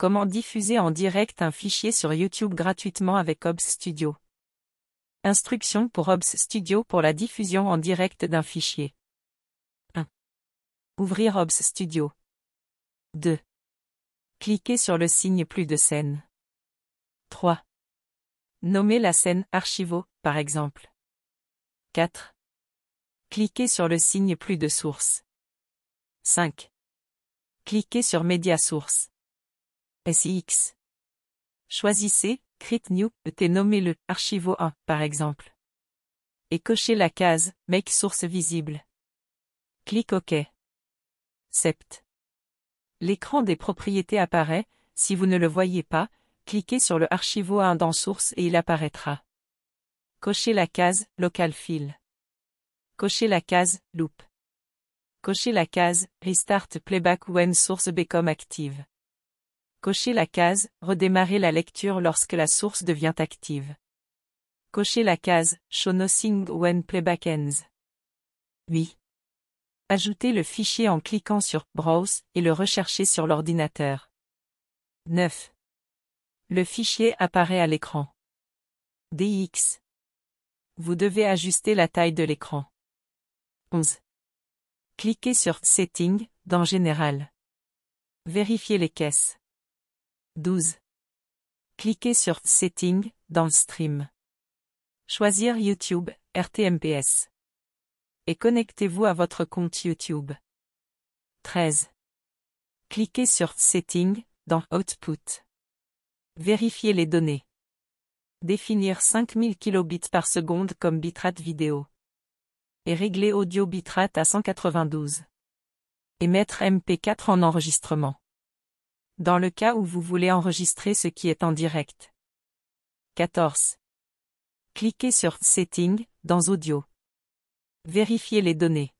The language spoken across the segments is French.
Comment diffuser en direct un fichier sur YouTube gratuitement avec OBS Studio Instructions pour OBS Studio pour la diffusion en direct d'un fichier. 1. Ouvrir OBS Studio. 2. Cliquez sur le signe plus de scène. 3. Nommer la scène Archivo, par exemple. 4. Cliquez sur le signe plus de source. 5. Cliquez sur Média source. SIX. Choisissez Crit New et nommez-le Archivo 1 par exemple. Et cochez la case Make source visible. Clique OK. Sept. L'écran des propriétés apparaît, si vous ne le voyez pas, cliquez sur le Archivo 1 dans Source et il apparaîtra. Cochez la case Local File. Cochez la case Loop. Cochez la case Restart Playback when Source become active. Cochez la case Redémarrer la lecture lorsque la source devient active. Cochez la case Show sing when playback ends. 8. Ajoutez le fichier en cliquant sur Browse et le rechercher sur l'ordinateur. 9. Le fichier apparaît à l'écran. DX. Vous devez ajuster la taille de l'écran. 11. Cliquez sur Settings dans Général. Vérifiez les caisses. 12. Cliquez sur Setting » dans stream. Choisir YouTube, RTMPS. Et connectez-vous à votre compte YouTube. 13. Cliquez sur Setting » dans Output. Vérifiez les données. Définir 5000 kilobits par seconde comme bitrate vidéo. Et régler audio bitrate à 192. Et mettre MP4 en enregistrement dans le cas où vous voulez enregistrer ce qui est en direct. 14. Cliquez sur Setting » dans Audio. Vérifiez les données.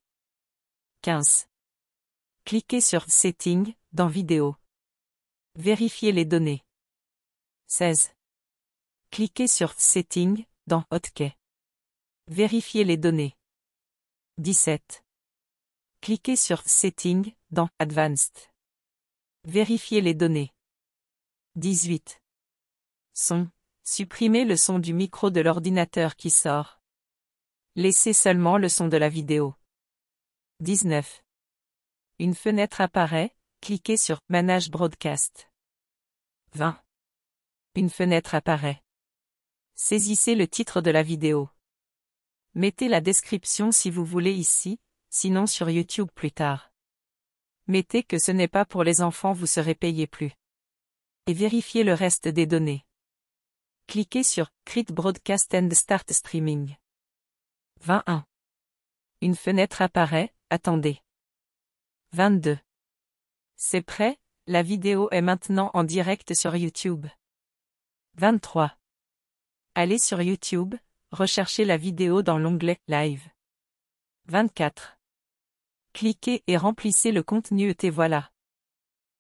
15. Cliquez sur Setting » dans Vidéo. Vérifiez les données. 16. Cliquez sur Setting » dans Hotkey ». Vérifiez les données. 17. Cliquez sur Setting » dans Advanced. Vérifiez les données. 18. Son. Supprimez le son du micro de l'ordinateur qui sort. Laissez seulement le son de la vidéo. 19. Une fenêtre apparaît, cliquez sur Manage Broadcast. 20. Une fenêtre apparaît. Saisissez le titre de la vidéo. Mettez la description si vous voulez ici, sinon sur YouTube plus tard mettez que ce n'est pas pour les enfants vous serez payé plus. Et vérifiez le reste des données. Cliquez sur Create Broadcast and Start Streaming. 21. Une fenêtre apparaît, attendez. 22. C'est prêt, la vidéo est maintenant en direct sur YouTube. 23. Allez sur YouTube, recherchez la vidéo dans l'onglet Live. 24. Cliquez et remplissez le contenu et voilà.